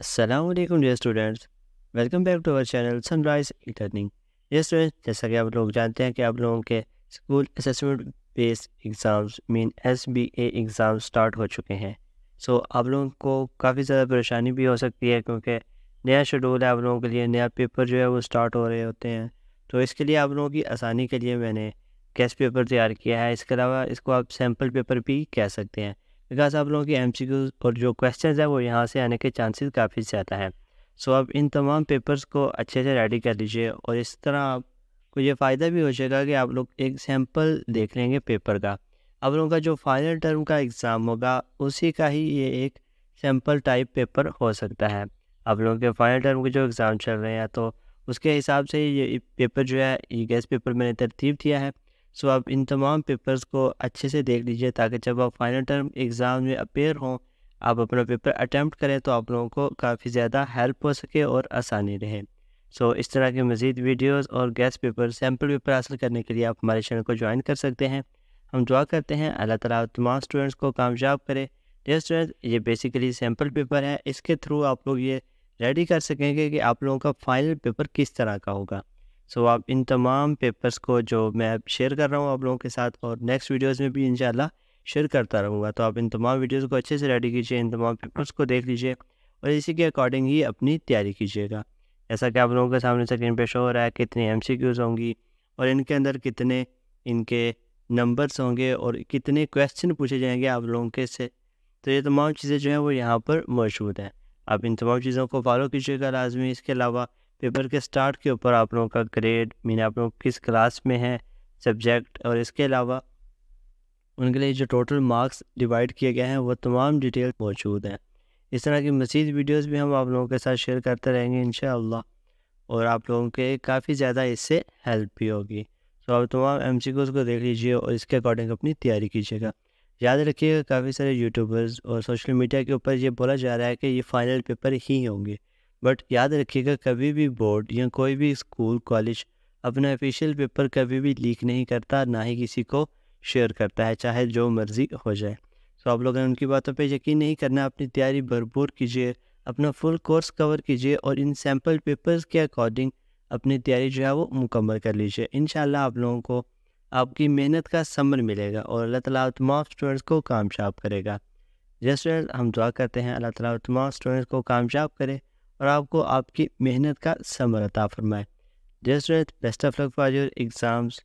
Aslam dear students welcome back to our channel Sunrise Learning student जैसा कि आप लोग जानते हैं कि आप लोगों के school assessment based exams mean S B A exam start हो चुके हैं सो so, आप लोगों को काफ़ी ज़्यादा परेशानी भी हो सकती है क्योंकि नया शेड्यूल है आप लोगों के लिए नया पेपर जो है वो स्टार्ट हो रहे होते हैं तो इसके लिए आप लोगों की आसानी के लिए मैंने गेस्ट पेपर तैयार किया है इसके अलावा इसको आप सैम्पल पेपर भी कह सकते हैं बिकॉज आप लोगों की एम और जो क्वेश्चन है वो यहाँ से आने के चांसेस काफ़ी ज़्यादा हैं सो आप इन तमाम पेपर्स को अच्छे से रेडी कर लीजिए और इस तरह आपको ये फ़ायदा भी हो जाएगा कि आप लोग एक सैम्पल देख लेंगे पेपर का आप लोगों का जो फाइनल टर्म का एग्ज़ाम होगा उसी का ही ये एक सैम्पल टाइप पेपर हो सकता है आप लोगों के फाइनल टर्म के जो एग्ज़ाम चल रहे हैं तो उसके हिसाब से ये पेपर जो है ई गैस पेपर मैंने तरतीब दिया है सो आप इन तमाम पेपर्स को अच्छे से देख लीजिए ताकि जब आप फाइनल टर्म एग्ज़ाम में अपेयर हों आप अपना पेपर अटैम्प्ट करें तो आप लोगों को काफ़ी ज़्यादा हेल्प हो सके और आसानी रहे सो so, इस तरह के मज़ीद वीडियोस और गैस पेपर सैम्पल पेपर हासिल करने के लिए आप हमारे चैनल को ज्वाइन कर सकते हैं हम दुआ करते हैं अल्लाह ताला तमाम स्टूडेंट्स को कामयाब करे डे स्टूडेंट्स ये बेसिकली सैम्पल पेपर है इसके थ्रू आप लोग ये रेडी कर सकेंगे कि आप लोगों का फाइनल पेपर किस तरह का होगा सो आप इन तमाम पेपर्स को जो मैं शेयर कर रहा हूँ आप लोगों के साथ और नेक्स्ट वीडियोज़ में भी इंशाल्लाह शेयर करता रहूँगा तो आप इन तमाम वीडियोज़ को अच्छे से रेडी कीजिए इन तमाम पेपर्स को देख लीजिए और इसी के अकॉर्डिंग ही अपनी तैयारी कीजिएगा जैसा कि आप लोगों के सामने स्क्रीन पर शो हो रहा है कितने एम होंगी और इनके अंदर कितने इनके नंबर्स होंगे और कितने क्वेश्चन पूछे जाएंगे आप लोगों के से तो ये तमाम चीज़ें जो हैं वो यहाँ पर मौजूद हैं आप इन तमाम चीज़ों को फॉलो कीजिएगा लाजमी इसके अलावा पेपर के स्टार्ट के ऊपर आप लोगों का ग्रेड मीन आप लोग किस क्लास में हैं सब्जेक्ट और इसके अलावा उनके लिए जो टोटल मार्क्स डिवाइड किए गए हैं वो तमाम डिटेल मौजूद हैं इस तरह की मज़ीद वीडियोस भी हम आप लोगों के साथ शेयर करते रहेंगे इन और आप लोगों के काफ़ी ज़्यादा इससे हेल्प भी होगी तो आप तमाम एम को देख लीजिए और इसके अकॉर्डिंग अपनी तैयारी कीजिएगा याद रखिएगा काफ़ी सारे यूट्यूबर्स और सोशल मीडिया के ऊपर ये बोला जा रहा है कि ये फ़ाइनल पेपर ही होंगे बट याद रखिएगा कभी भी बोर्ड या कोई भी स्कूल कॉलेज अपना ऑफिशियल पेपर कभी भी लीक नहीं करता ना ही किसी को शेयर करता है चाहे जो मर्ज़ी हो जाए तो आप लोगों ने उनकी बातों पे यकीन नहीं करना अपनी तैयारी भरपूर कीजिए अपना फुल कोर्स कवर कीजिए और इन सैम्पल पेपर्स के अकॉर्डिंग अपनी तैयारी जो है वो मुकम्मल कर लीजिए इन आप लोगों को आपकी मेहनत का समर मिलेगा और अल्लाह ताला तमाम स्टूडेंट्स को कामयाब करेगा जैसे हम दुआ करते हैं अल्लाह ताला तमाम स्टूडेंट्स को कामयाब करे और आपको आपकी मेहनत का समरता फरमाए just best of luck for your exams